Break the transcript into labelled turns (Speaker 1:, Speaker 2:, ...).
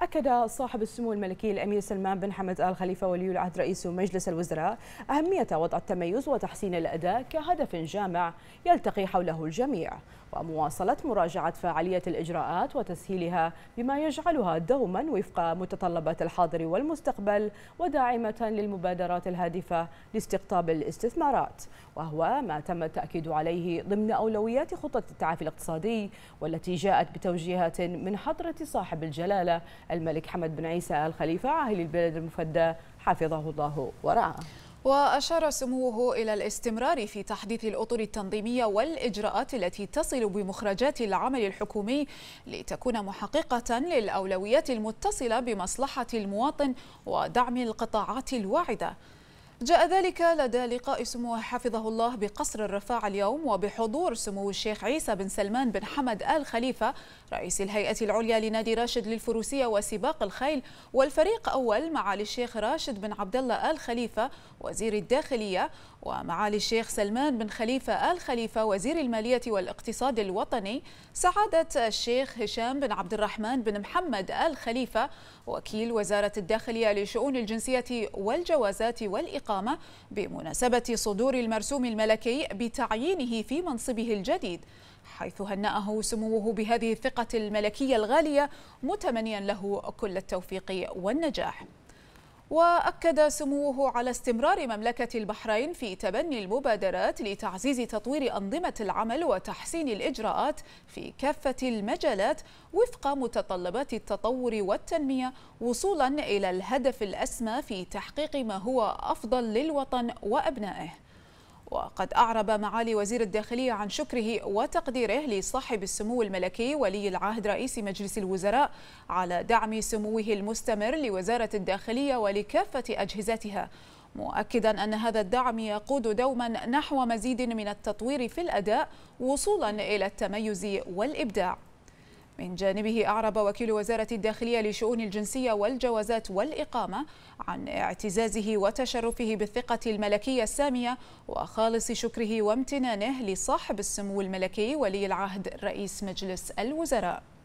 Speaker 1: أكد صاحب السمو الملكي الأمير سلمان بن حمد آل خليفة ولي العهد رئيس مجلس الوزراء أهمية وضع التميز وتحسين الأداء كهدف جامع يلتقي حوله الجميع ومواصلة مراجعة فعالية الإجراءات وتسهيلها بما يجعلها دوما وفق متطلبات الحاضر والمستقبل وداعمة للمبادرات الهادفة لاستقطاب الاستثمارات وهو ما تم التأكيد عليه ضمن أولويات خطة التعافي الاقتصادي والتي جاءت بتوجيهات من حضرة صاحب الجلالة الملك حمد بن عيسى الخليفة عاهل البلد المفدى حفظه الله ورعاه
Speaker 2: وأشار سموه إلى الاستمرار في تحديث الأطر التنظيمية والإجراءات التي تصل بمخرجات العمل الحكومي لتكون محققة للأولويات المتصلة بمصلحة المواطن ودعم القطاعات الواعدة جاء ذلك لدى لقاء سموه حفظه الله بقصر الرفاع اليوم وبحضور سمو الشيخ عيسى بن سلمان بن حمد آل خليفة رئيس الهيئة العليا لنادي راشد للفروسية وسباق الخيل والفريق أول معالي الشيخ راشد بن عبد الله آل خليفة وزير الداخلية ومعالي الشيخ سلمان بن خليفة آل خليفة وزير المالية والاقتصاد الوطني سعادة الشيخ هشام بن عبد الرحمن بن محمد آل خليفة وكيل وزارة الداخلية لشؤون الجنسية والجوازات والإقامة الاستقامة بمناسبة صدور المرسوم الملكي بتعيينه في منصبه الجديد حيث هنأه سموه بهذه الثقة الملكية الغالية متمنيا له كل التوفيق والنجاح وأكد سموه على استمرار مملكة البحرين في تبني المبادرات لتعزيز تطوير أنظمة العمل وتحسين الإجراءات في كافة المجالات وفق متطلبات التطور والتنمية وصولا إلى الهدف الأسمى في تحقيق ما هو أفضل للوطن وأبنائه وقد أعرب معالي وزير الداخلية عن شكره وتقديره لصاحب السمو الملكي ولي العهد رئيس مجلس الوزراء على دعم سموه المستمر لوزارة الداخلية ولكافة أجهزتها مؤكدا أن هذا الدعم يقود دوما نحو مزيد من التطوير في الأداء وصولا إلى التميز والإبداع من جانبه أعرب وكيل وزارة الداخلية لشؤون الجنسية والجوازات والإقامة عن اعتزازه وتشرفه بالثقة الملكية السامية وخالص شكره وامتنانه لصاحب السمو الملكي ولي العهد رئيس مجلس الوزراء